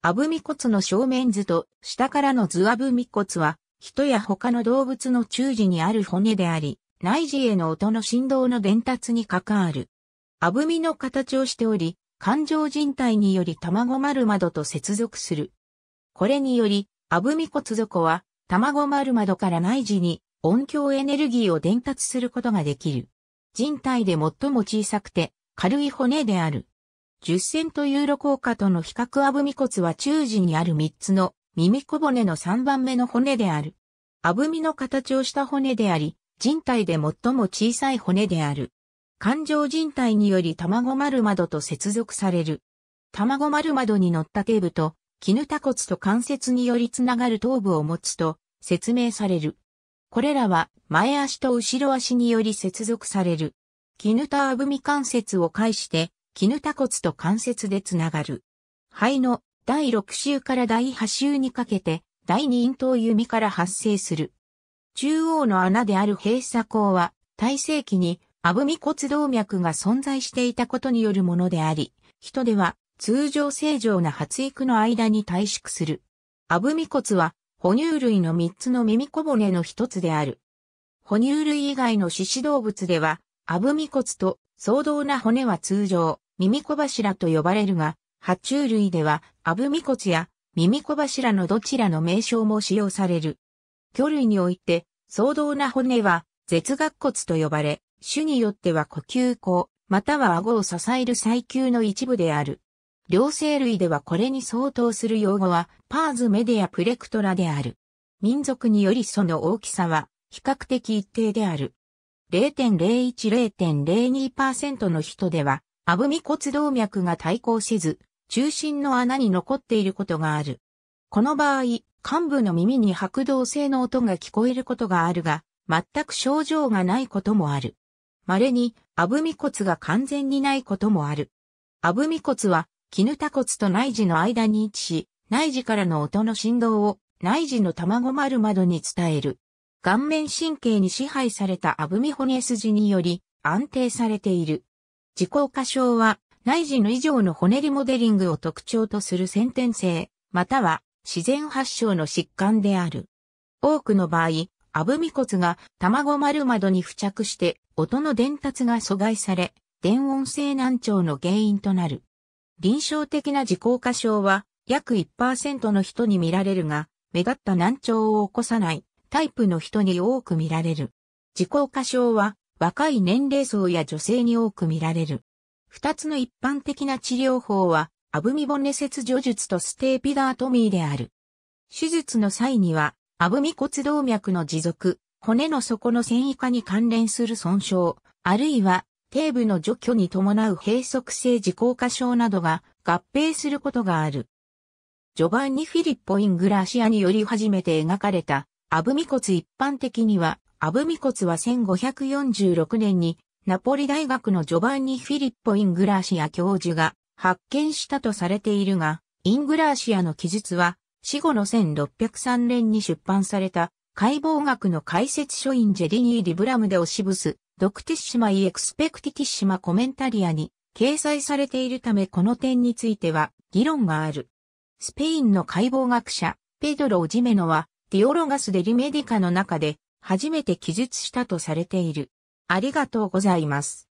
アブミ骨の正面図と下からの図アブミ骨は、人や他の動物の中耳にある骨であり、内耳への音の振動の伝達に関わる。アブミの形をしており、感情人体により卵丸窓と接続する。これにより、アブミ骨底は、卵丸窓から内耳に音響エネルギーを伝達することができる。人体で最も小さくて軽い骨である。10セントユーロ硬貨との比較アブミ骨は中耳にある3つの耳小骨の3番目の骨である。アブミの形をした骨であり、人体で最も小さい骨である。環状人体により卵丸窓と接続される。卵丸窓に乗った底部とと、絹タ骨と関節によりつながる頭部を持つと説明される。これらは前足と後ろ足により接続される。絹タアブミ関節を介して絹コ骨と関節でつながる。肺の第6週から第8週にかけて、第二咽頭弓から発生する。中央の穴である閉鎖口は、体制期に、アブミ骨動脈が存在していたことによるものであり、人では通常正常な発育の間に退縮する。アブミ骨は、哺乳類の3つの耳小骨の1つである。哺乳類以外の獅子動物では、アブミ骨と相当な骨は通常、耳小柱と呼ばれるが、爬虫類では、アブミコツや耳小柱のどちらの名称も使用される。魚類において、相当な骨は、舌顎骨と呼ばれ、種によっては呼吸口、または顎を支える最級の一部である。両生類ではこれに相当する用語は、パーズメディアプレクトラである。民族によりその大きさは、比較的一定である。0.01-0.02%の人では、アブミ骨動脈が対抗せず、中心の穴に残っていることがある。この場合、患部の耳に拍動性の音が聞こえることがあるが、全く症状がないこともある。稀に、アブミ骨が完全にないこともある。アブミ骨は、絹タ骨と内耳の間に位置し、内耳からの音の振動を内耳の卵丸窓に伝える。顔面神経に支配されたアブミ骨筋により安定されている。自効化症は内耳の以上の骨リモデリングを特徴とする先天性、または自然発症の疾患である。多くの場合、アブミ骨が卵丸窓に付着して音の伝達が阻害され、電音性難聴の原因となる。臨床的な自効化症は約1%の人に見られるが、目立った難聴を起こさないタイプの人に多く見られる。自効化症は若い年齢層や女性に多く見られる。二つの一般的な治療法は、アブミボネ切除術とステーピダートミーである。手術の際には、アブミ骨動脈の持続、骨の底の繊維化に関連する損傷、あるいは、底部の除去に伴う閉塞性自効化症などが合併することがある。序盤にフィリッポ・イングラシアにより初めて描かれた、アブミ骨一般的には、アブミコツは1546年にナポリ大学のジョバンニ・フィリッポ・イングラーシア教授が発見したとされているが、イングラーシアの記述は死後の1603年に出版された解剖学の解説書インジェリニー・リブラムでオシブス、ドクティッシマ・イエクスペクティティッシマ・コメンタリアに掲載されているためこの点については議論がある。スペインの解剖学者、ペドロ・オジメノは、ディオロガス・デリメディカの中で、初めて記述したとされている。ありがとうございます。